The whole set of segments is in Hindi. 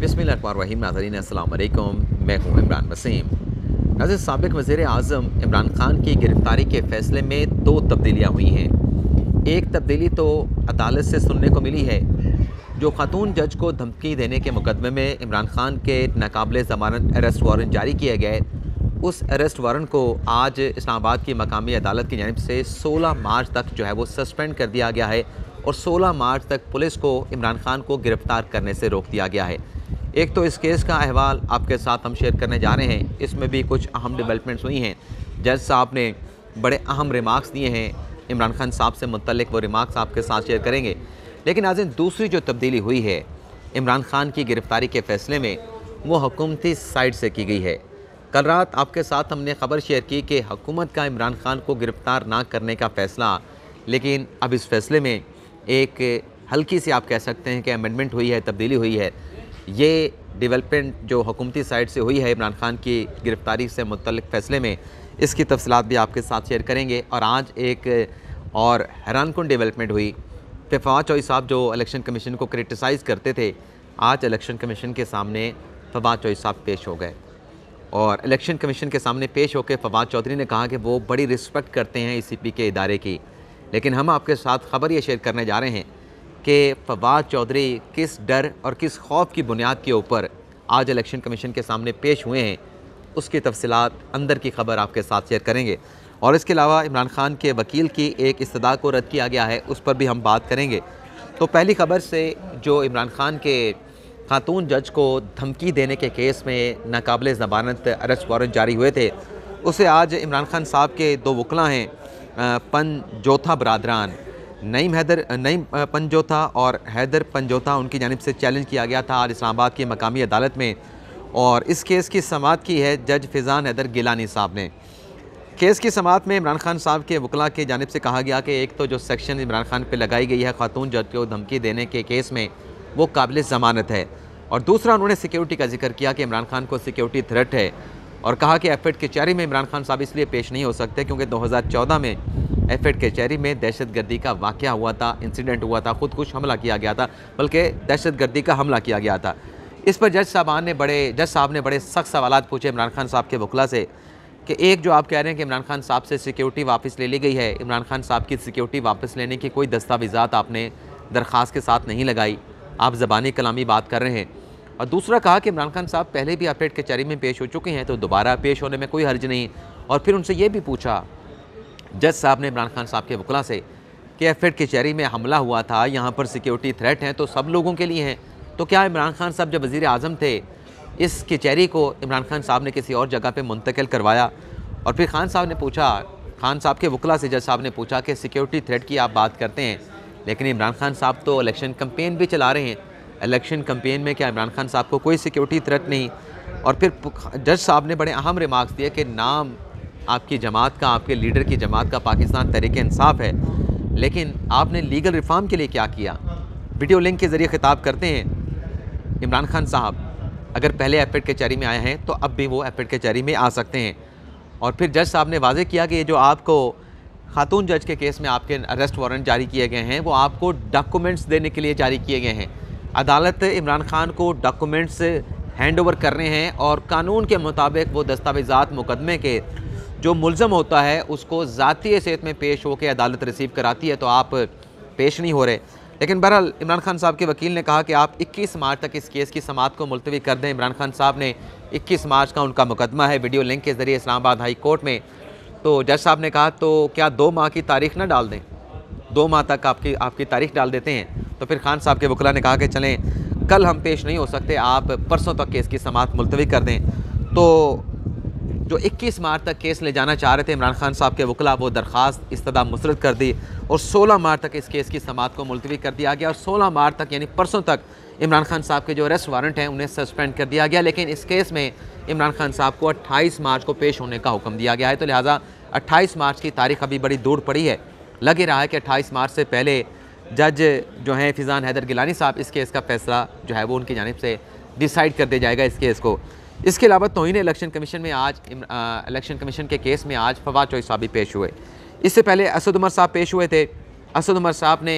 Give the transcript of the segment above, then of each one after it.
वहीम नाजरीन असल मैं हूँ इमरान वसीम नाजिर सबक वज़ी अजम इमरान ख़ान की गिरफ़्तारी के फ़ैसले में दो तब्दीलियाँ हुई हैं एक तब्दीली तो अदालत से सुनने को मिली है जो खातून जज को धमकी देने के मुकदमे में इमरान ख़ान के नाकबले ज़मानत अरेस्ट वारंट जारी किए गए उस अरेस्ट वारंट को आज इस्लामाबाद की मकामी अदालत की जानब से सोलह मार्च तक जो है वो सस्पेंड कर दिया गया है और सोलह मार्च तक पुलिस को इमरान खान को गिरफ़्तार करने से रोक दिया गया है एक तो इस केस का अहवाल आपके साथ हम शेयर करने जा रहे हैं इसमें भी कुछ अहम डेवलपमेंट्स हाँ। हुई हैं जज साहब ने बड़े अहम रिमार्क्स दिए हैं इमरान खान साहब से मतलब वो रिमार्क्स आपके साथ शेयर करेंगे लेकिन आज दूसरी जो तब्दीली हुई है इमरान खान की गिरफ़्तारी के फैसले में वो हकूमती साइड से की गई है कल रात आपके साथ हमने खबर शेयर की कि हुकूमत का इमरान खान को गिरफ़्तार ना करने का फ़ैसला लेकिन अब इस फैसले में एक हल्की सी आप कह सकते हैं कि अमेंडमेंट हुई है तब्दीली हुई है ये डेवलपमेंट जो हुकूमती साइड से हुई है इमरान खान की गिरफ़्तारी से मुतल फ़ैसले में इसकी तफसलत भी आपके साथ शेयर करेंगे और आज एक और हैरान कन डेवलपमेंट हुई फिर फवाद चौई साहब जो इलेक्शन कमीशन को क्रिटिसाइज़ करते थे आज इलेक्शन कमीशन के सामने फवाद चौधरी साहब पेश हो गए और इलेक्शन कमीशन के सामने पेश होकर फवाद चौधरी ने कहा कि वो बड़ी रिस्पेक्ट करते हैं ई सी पी के इदारे की लेकिन हम आपके साथ ख़बर ये शेयर करने जा रहे हैं कि फवाद चौधरी किस डर और किस खौफ की बुनियाद के ऊपर आज इलेक्शन कमीशन के सामने पेश हुए हैं उसकी तफसलत अंदर की खबर आपके साथ शेयर करेंगे और इसके अलावा इमरान खान के वकील की एक इस्तः को रद्द किया गया है उस पर भी हम बात करेंगे तो पहली खबर से जो इमरान खान के खातून जज को धमकी देने के केस में नाकबले जबानत अरेस्ट वारंट जारी हुए थे उसे आज इमरान खान साहब के दो वकला हैं पन जोथा बरदरान नईम हैदर नईम पंजोथा और हैदर पंजोथा उनकी जानब से चैलेंज किया गया था आज इस्लामाबाद की मकामी अदालत में और इस केस की समात की है जज फिजान हैदर गिलानी साहब ने केस की समात में इमरान खान साहब के वकला की जानब से कहा गया कि एक तो जो सेक्शन इमरान खान पर लगाई गई है खातून जज को धमकी देने के केस में वो काबिल ज़मानत है और दूसरा उन्होंने सिक्योरिटी का जिक्र किया कि इमरान खान को सिक्योरिटी थ्रेट है और कहा कि के कचहरी में इमरान खान साहब इसलिए पेश नहीं हो सकते क्योंकि 2014 में एफ एड कचहरी में दहशत गर्दी का वाक़ हुआ था इंसिडेंट हुआ था ख़ुद कुछ हमला किया गया था बल्कि दहशत गर्दी का हमला किया गया था इस पर जज साहबान ने बड़े जज साहब ने बड़े सख्त सवाल पूछे इमरान खान साहब के वकला से कि एक जो आप कह रहे हैं कि इमरान खान साहब से सिक्योरिटी वापस ले ली गई है इमरान खान साहब की सिक्योरिटी वापस लेने की कोई दस्तावेज़ात आपने दरख्वास्त के साथ नहीं लगाई आप ज़बानी कलामी बात कर रहे हैं और दूसरा कहा कि इमरान खान साहब पहले भी अपडेट कचहरी में पेश हो चुके हैं तो दोबारा पेश होने में कोई हर्ज नहीं और फिर उनसे ये भी पूछा जज साहब ने इमरान खान साहब के वकला से कि एफ एड कचहरी में हमला हुआ था यहाँ पर सिक्योरिटी थ्रेट हैं तो सब लोगों के लिए हैं तो क्या इमरान खान साहब जब वज़ी अजम थे इस कचहरी को इमरान खान साहब ने किसी और जगह पर मुंतकिल करवाया और फिर खान साहब ने पूछा खान साहब के वकला से जज साहब ने पूछा कि सिक्योरिटी थ्रेट की आप बात करते हैं लेकिन इमरान खान साहब तो इलेक्शन कम्पेन भी चला रहे हैं इलेक्शन कम्पेन में क्या इमरान खान साहब को कोई सिक्योरिटी थ्रेट नहीं और फिर जज साहब ने बड़े अहम रिमार्क्स दिए कि नाम आपकी जमात का आपके लीडर की जमात का पाकिस्तान तरीके इंसाफ है लेकिन आपने लीगल रिफॉर्म के लिए क्या किया वीडियो लिंक के ज़रिए ख़िताब करते हैं इमरान खान साहब अगर पहले एपेड कचहरी में आए हैं तो अब भी वो एपेड कचहरी में आ सकते हैं और फिर जज साहब ने वाजे किया कि ये जो आपको खातून जज के केस में आपके अरेस्ट वारंट जारी किए गए हैं वो आपको डॉक्यूमेंट्स देने के लिए जारी किए गए हैं अदालत इमरान खान को डॉक्यूमेंट्स हैंड ओवर कर रहे हैं और कानून के मुताबिक वो दस्तावेजात मुकदमे के जो मुलम होता है उसको ज़ाती हैसियत में पेश होकर अदालत रिसीव कराती है तो आप पेश नहीं हो रहे लेकिन बहरहाल इमरान खान साहब के वकील ने कहा कि आप 21 मार्च तक इस केस की समात को मुलतवी कर दें इमरान खान साहब ने 21 मार्च का उनका मुकदमा है वीडियो लिंक के ज़रिए इस्लामाबाद हाई कोर्ट में तो जज साहब ने कहा तो क्या दो माह की तारीख ना डाल दें दो माह तक आपकी आपकी तारीख डाल देते हैं तो फिर खान साहब के वकला ने कहा कि चलें कल हम पेश नहीं हो सकते आप परसों तक केस की समात मुलतवी कर दें तो जो 21 मार्च तक केस ले जाना चाह रहे थे इमरान खान साहब के वकला वो दरख्वास्त इस्तः मुस्रद कर दी और 16 मार्च तक इस केस की समात को मुलतवी कर दिया गया और 16 मार्च तक यानी परसों तक इमरान खान साहब के जो अरेस्ट वारंट हैं उन्हें सस्पेंड कर दिया गया लेकिन इस केस में इमरान खान साहब को अट्ठाईस मार्च को पेश होने का हुक्म दिया गया है तो लिहाजा अट्ठाईस मार्च की तारीख अभी बड़ी दूर पड़ी है लग ही रहा है कि अट्ठाईस मार्च से पहले जज जो हैं फिजान हैदर गिलानी साहब इस केस का फैसला जो है वो उनकी जानब से डिसाइड कर दिया जाएगा इस केस को इसके अलावा तोहन इलेक्शन कमीशन में आज इलेक्शन कमीशन के केस में आज फवाद चौहरी साहब भी पेश हुए इससे पहले असद उमर साहब पेश हुए थे असद उमर साहब ने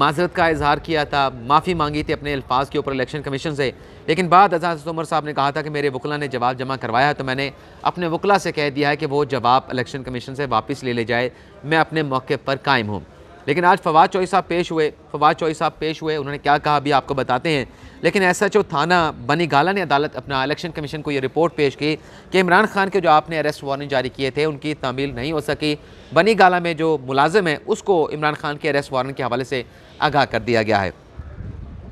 माजरत का इजहार किया था माफ़ी मांगी थी अपने अल्फाज के ऊपर इलेक्शन कमीशन से लेकिन बाद असद उमर साहब ने कहा था कि मेरे वकला ने जवाब जमा करवाया तो मैंने अपने वकला से कह दिया है कि वो जवाब इलेक्शन कमीशन से वापस ले ले जाए मैं अपने मौके पर कायम हूँ लेकिन आज फवाद चौई साहब पेश हुए फवाद चौई साहब पेश हुए उन्होंने क्या कहा अभी आपको बताते हैं लेकिन एस एच ओ थाना बनीगाला ने अदालत अपना इलेक्शन कमीशन को ये रिपोर्ट पेश की कि इमरान खान के जो आपने अरेस्ट वारंट जारी किए थे उनकी तमील नहीं हो सकी बनीगाला में जो मुलाजम है उसको इमरान खान के अरेस्ट वारंट के हवाले से आगाह कर दिया गया है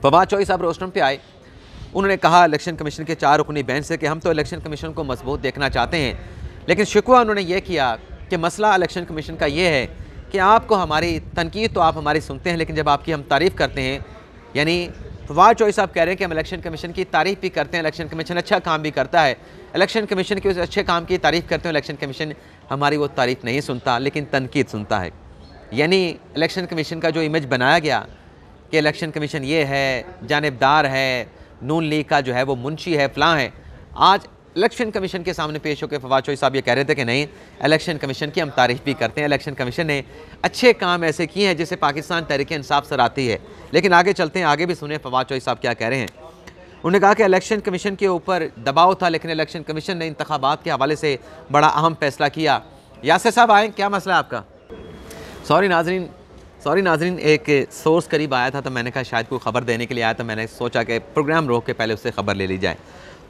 फवाद चौई साहब रोस्टम पर आए उन्होंने कहा इलेक्शन कमीशन के चार रुकनी बेंच से कि हम तो इलेक्शन कमीशन को मजबूत देखना चाहते हैं लेकिन शिकवा उन्होंने ये किया कि मसला इलेक्शन कमीशन का ये है कि आपको हमारी तनकीद तो आप हमारी सुनते हैं लेकिन जब आपकी हम तारीफ़ करते हैं यानी फवाद तो चॉइस आप कह रहे हैं कि हम इलेक्शन कमीशन की तारीफ़ भी करते हैं इलेक्शन कमीशन अच्छा काम भी करता है इलेक्शन कमीशन के उस अच्छे काम की तारीफ़ करते हैं इलेक्शन कमीशन हमारी वो तारीफ़ नहीं सुनता लेकिन तनकीद सुनता है यानी इलेक्शन कमीशन का जो इमेज बनाया गया कि इलेक्शन कमीशन ये है जानबदार है नून लीग का जो है वो मुंशी है फ़लाँ है आज इलेक्शन कमीशन के सामने पेश होकर फवाद चौधरी साहब ये कह रहे थे कि नहीं इलेक्शन कमीशन की हम तारीफ भी करते हैं इलेक्शन कमीशन ने अच्छे काम ऐसे किए हैं जिसे पाकिस्तान तरीके इंसाफ आती है लेकिन आगे चलते हैं आगे भी सुने फवाद चौधरी साहब क्या कह रहे हैं उन्होंने कहा कि इलेक्शन कमीशन के ऊपर दबाव था लेकिन इलेक्शन कमीशन ने इंतबात के हवाले से बड़ा अहम फैसला किया यासर साहब आएँ क्या मसला है आपका सॉरी नाजरीन सॉरी नाजरीन एक सोर्स करीब आया था तो मैंने कहा शायद कोई ख़बर देने के लिए आया था मैंने सोचा कि प्रोग्राम रोक के पहले उससे ख़बर ले ली जाए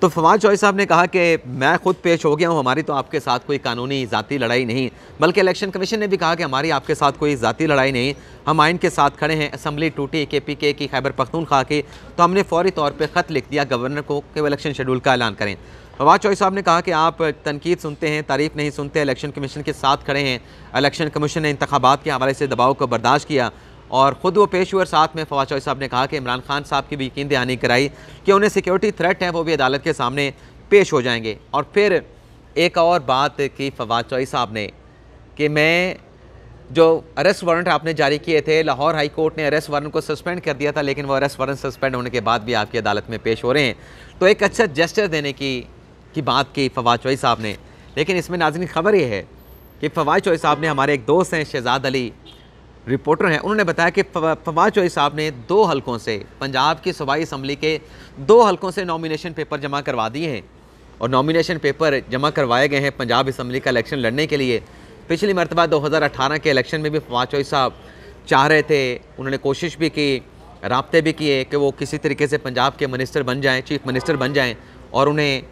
तो फवाद चौहरी साहब ने कहा कि मैं खुद पेश हो गया हूँ हमारी तो आपके साथ कोई कानूनी ज़ाती लड़ाई नहीं बल्कि इलेक्शन कमीशन ने भी कहा कि हमारी आपके साथ कोई ज़ाती लड़ाई नहीं हम आइन के साथ खड़े हैं असम्बली टूटी के पी के की खैबर पख्तूनख्वा की तो हमने फौरी तौर पर ख़त लिख दिया गवर्नर को कि वो इलेक्शन शेड्यूल का ऐलान करें फवाद चौहरी साहब ने कहा कि आप तनकीद सुनते हैं तारीफ़ नहीं सुनते इलेक्शन कमीशन के साथ खड़े हैं इलेक्शन कमीशन ने इंतबात के हवाले से दबाव को बर्दाश्त किया और ख़ुद वो हुए साथ में फवाद चौधरी साहब ने कहा कि इमरान खान साहब की भी यकीन दहानी कराई कि उन्हें सिक्योरिटी थ्रेट हैं वो भी अदालत के सामने पेश हो जाएंगे और फिर एक और बात की फवाद चौधरी साहब ने कि मैं जो अरेस्ट वारंट आपने जारी किए थे लाहौर हाई कोर्ट ने अरेस्ट वारंट को सस्पेंड कर दिया था लेकिन वो अरेस्ट वारंट सस्पेंड होने के बाद भी आपकी अदालत में पेश हो रहे हैं तो एक अच्छा जेस्टर देने की की बात की फवाद चौधरी साहब ने लेकिन इसमें नाजन खबर ये है कि फवाद चौधरी साहब ने हमारे एक दोस्त हैं शहजाद अली रिपोर्टर हैं उन्होंने बताया कि फवाद चौधरी साहब ने दो हलकों से पंजाब की सूबाई असम्बली के दो हलकों से नॉमिनेशन पेपर जमा करवा दिए हैं और नॉमिनेशन पेपर जमा करवाए गए हैं पंजाब इसम्बली का इलेक्शन लड़ने के लिए पिछली मरतबा 2018 के इलेक्शन में भी फवाद चौधरी साहब चाह रहे थे उन्होंने कोशिश भी की रबते भी किए कि वो किसी तरीके से पंजाब के मिनिस्टर बन जाएँ चीफ मिनिस्टर बन जाएँ और उन्हें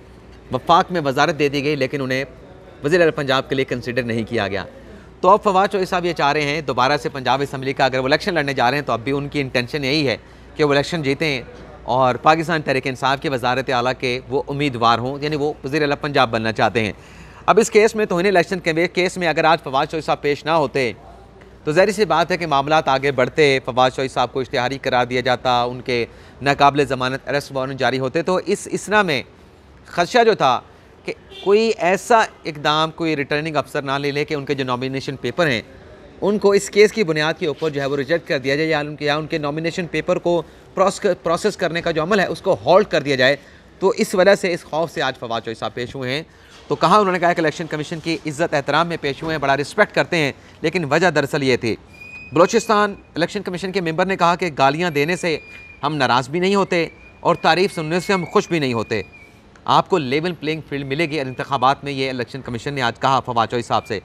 वफाक में वजारत दे दी गई लेकिन उन्हें वजीर पंजाब के लिए कंसिडर नहीं किया गया तो अब फवाद चौधरी साहब ये चाह रहे हैं दोबारा से पंजाब इसम्बली का अगर वो इलेक्शन लड़ने जा रहे हैं तो अब भी उनकी इंटेंशन यही है कि वो इलेक्शन जीतें और पाकिस्तान तहरीक इंसाफ की वजारत आला के वो उम्मीदवार हों यानी वो वजी अला पंजाब बनना चाहते हैं अब इस केस में तो इन्हें इलेक्शन के केस में अगर आज फवाद चौधरी साहब पेश ना होते तो जहरी सी बात है कि मामला आगे बढ़ते फवाद शोई साहब को इश्तहारी करार दिया जाता उनके नाकबले ज़मानत अरेस्ट वारंट जारी होते तो इस इसरा में खदशा जो था कि कोई ऐसा इकदाम कोई रिटर्निंग अफसर ना ले लें कि उनके जो नॉमिनेशन पेपर हैं उनको इस केस की बुनियाद के ऊपर जो है वो रिजेक्ट कर दिया जाए या उनके या उनके नॉमिनेशन पेपर को प्रोसेस करने का जो अमल है उसको हॉल्ट कर दिया जाए तो इस वजह से इस खौफ से आज फवाद चौधरी साहब पेश हुए हैं तो कहा उन्होंने कहा कि इलेक्शन कमीशन की इज्जत एहतराम में पेश हुए हैं बड़ा रिस्पेक्ट करते हैं लेकिन वजह दरअसल ये थी बलोचिस्तान इलेक्शन कमीशन के मेंबर ने कहा कि गालियाँ देने से हम नाराज़ भी नहीं होते और तारीफ़ सुनने से हम खुश भी नहीं होते आपको लेवल प्लेइंग फील्ड मिलेगी और इंतबात में ये इलेक्शन कमीशन ने आज कहा फवाद चौहरी साहब से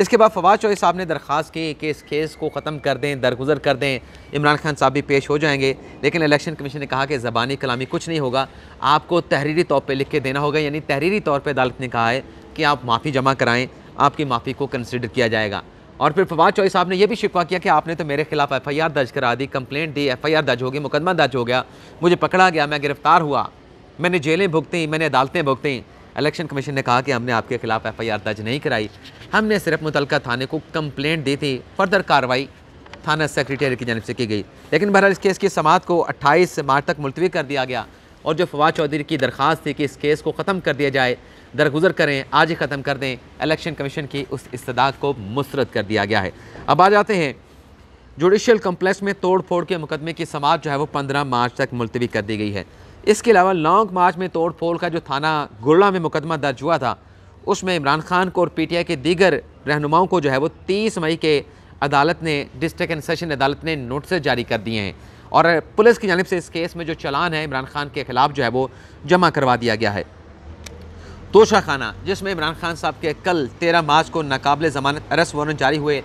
इसके बाद फवाद चौहरी साहब ने दरख्वास्त की कि इस केस को ख़त्म कर दें दरगुजर कर दें इमरान खान साहब भी पेश हो जाएंगे लेकिन इलेक्शन कमीशन ने कहा कि ज़बानी कलामी कुछ नहीं होगा आपको तहरीरी तौर पर लिख के देना होगा यानी तहरीरी तौर पर अदालत ने कहा है कि आप माफ़ी जमा कराएँ आपकी माफ़ी को कंसिडर किया जाएगा और फिर फवाद चौहरी साहब ने यह भी शिकवा किया कि आपने तो मेरे खिलाफ आर दर्ज करा दी कंप्लेंट दी आर दर्ज हो गई मुकदमा दर्ज हो गया मुझे पकड़ा गया मैं गिरफ़्तार हुआ मैंने जेलें भुगती मैंने अदालतें भुगती इलेक्शन कमीशन ने कहा कि हमने आपके खिलाफ एफ आई आर दर्ज नहीं कराई हमने सिर्फ मुतल थाने को कंप्लेंट दी थी फर्दर कार्रवाई थाना सेक्रेटरी की जानब से की गई लेकिन बहरहाल इस केस की समात को अट्ठाईस मार्च तक मुलतवी कर दिया गया और जो फवाद चौधरी की दरख्वास्त थी कि इस केस को ख़त्म कर दिया जाए दरगुजर करें आज ही ख़त्म कर दें इलेक्शन कमीशन की उस इस्तद को मुस्रद कर दिया गया है अब आ जाते हैं जुडिशल कम्प्लेक्स में तोड़ फोड़ के मुकदमे की समात जो है वो पंद्रह मार्च तक मुलतवी कर दी गई है इसके अलावा लॉन्ग मार्च में तोड़ फोड़ का जो थाना गुड़ा में मुकदमा दर्ज हुआ था उसमें इमरान खान को और पी टी आई के दीगर रहनुमाओं को जो है वो तीस मई के अदालत ने डिस्ट्रिक्ट एंड सेशन अदालत ने नोटिस जारी कर दिए हैं और पुलिस की जानब से इस केस में जो चलान है इमरान खान के खिलाफ जो है वो जमा करवा दिया गया है तोशा खाना जिसमें इमरान खान साहब के कल तेरह मार्च को नाकबले जमानत अरेस्ट वारंट जारी हुए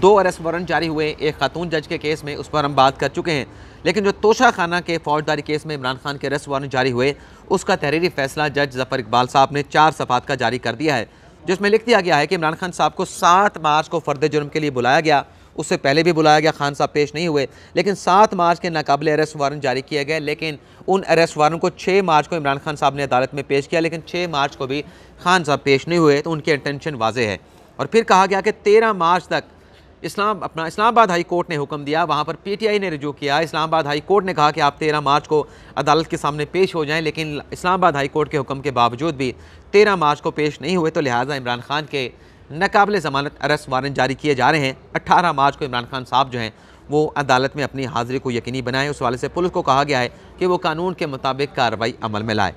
दो अरेस्ट वारंट जारी हुए एक खातून जज के केस में उस पर हम बात कर चुके हैं लेकिन जो तोशा खाना के फौजदारी केस में इमरान खान के अरेस्ट वारंट जारी हुए उसका तहरीरी फैसला जज जफर इकबाल साहब ने चार सफात का जारी कर दिया है जिसमें लिख दिया गया है कि इमरान खान साहब को सात मार्च को फर्द जुर्म के लिए बुलाया गया उससे पहले भी बुलाया गया खान साहब पेश नहीं हुए लेकिन सात मार्च के नाकबले अरेस्ट वारंट जारी किए गए लेकिन उन अरेस्ट वारंट को छः मार्च को इमरान खान साहब ने अदालत में पेश किया लेकिन छः मार्च को भी खान साहब पेश नहीं हुए तो उनकी इंटेंशन वाजह है और फिर कहा गया कि तेरह मार्च तक इस्लाम अपना इस्लामाबाद हाई कोर्ट ने हुक्म दिया वहाँ पर पीटीआई ने रजू किया इस्लामाबाद हाई कोर्ट ने कहा कि आप तेरह मार्च को अदालत के सामने पेश हो जाएं लेकिन इस्लामाबाद हाई कोर्ट के हुक्म के बावजूद भी तेरह मार्च को पेश नहीं हुए तो लिहाजा इमरान खान के नाकबले ज़मानत अरेस्ट वारंट जारी किए जा रहे हैं अट्ठारह मार्च को इमरान खान साहब जो हैं वो अदालत में अपनी हाजिरी को यकीनी बनाएं उस वाले से पुलिस को कहा गया है कि वो कानून के मुताबिक कार्रवाई अमल में लाए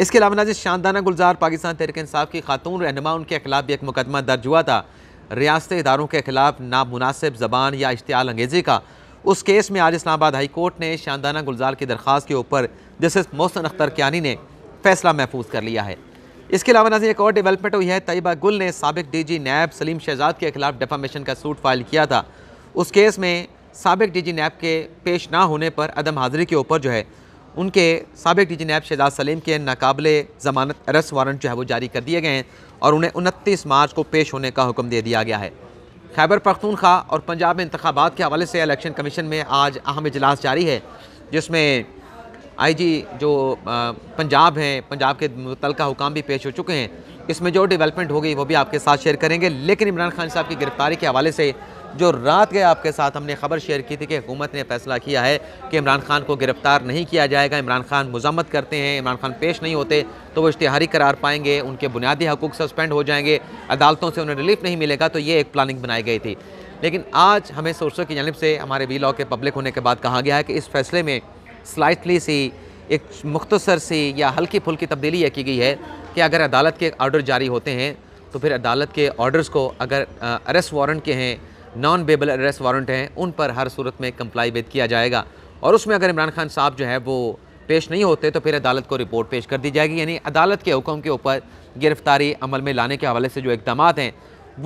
इसके अलावा नाजिर शानदाना गुलजार पाकिस्तान तहरीक की खातून रहनमा उनके खिलाफ भी एक मुकदमा दर्ज हुआ था रियासती इदारों के खिलाफ नामनासिब जबान या इश्तियाल अंगेज़ी का उस केस में आज इस्लामाबाद हाई कोर्ट ने शानदाना गुलजार की दरख्वास्त के ऊपर जस्टिस मोहसन अख्तर क्यानी ने फैसला महफूज कर लिया है इसके अलावा नजर एक और डेवलपमेंट हुई है तयबा गुल ने सबक D G NAB Saleem Shahzad के खिलाफ डेफामेशन का सूट फाइल किया था उस केस में सबक डी जी नैब के पेश ना होने पर अदम हाजिरी के ऊपर जो है उनके सबक D G NAB Shahzad Saleem के नाकबले ज़मानत अरेस्ट वारंट जो है वो जारी कर दिए गए हैं और उन्हें उनतीस मार्च को पेश होने का हुक्म दे दिया गया है खैबर पख्तूनख्वा और पंजाब में इंतबात के हवाले से इलेक्शन कमीशन में आज अहम इजलास जारी है जिसमें आईजी जो पंजाब हैं पंजाब के मुतल हुकाम भी पेश हो चुके हैं इसमें जो डेवलपमेंट होगी वो भी आपके साथ शेयर करेंगे लेकिन इमरान खान साहब की गिरफ्तारी के हवाले से जो रात गए आपके साथ हमने खबर शेयर की थी कि हुकूमत ने फैसला किया है कि इमरान खान को गिरफ़्तार नहीं किया जाएगा इमरान खान मजम्मत करते हैं इमरान खान पेश नहीं होते तो वो इश्तिहारी करार पाएंगे उनके बुनियादी हकूक सस्पेंड हो जाएंगे अदालतों से उन्हें रिलीफ नहीं मिलेगा तो ये एक प्लानिंग बनाई गई थी लेकिन आज हमें सोर्सों की जानब से हमारे वी लॉ के पब्लिक होने के बाद कहा गया है कि इस फैसले में स्लाइटली सी एक मुख्तसर सी या हल्की फुल्की तब्दीली यह की गई है कि अगर अदालत के ऑर्डर जारी होते हैं तो फिर अदालत के ऑर्डर्स को अगर अरेस्ट वारंट के हैं नॉन बेबल अरेस्ट वारंट हैं उन पर हर सूरत में कंप्लाई वेद किया जाएगा और उसमें अगर इमरान खान साहब जो है वो पेश नहीं होते तो फिर अदालत को रिपोर्ट पेश कर दी जाएगी यानी अदालत के हुक्म के ऊपर गिरफ्तारी अमल में लाने के हवाले से जो इकदाम हैं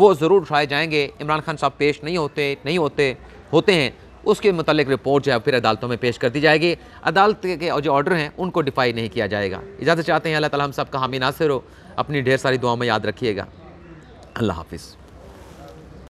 वो ज़रूर उठाए जाएंगे इमरान खान साहब पेश नहीं होते नहीं होते होते हैं उसके मतलब रिपोर्ट जो है फिर अदालतों में पेश कर दी जाएगी अदालत के जो ऑर्डर हैं उनको डिफाई नहीं किया जाएगा इजाज़त चाहते हैं अल्लाह ताला हम सब का हामी नासिर हो अपनी ढेर सारी दुआ में याद रखिएगा अल्लाह हाफिज़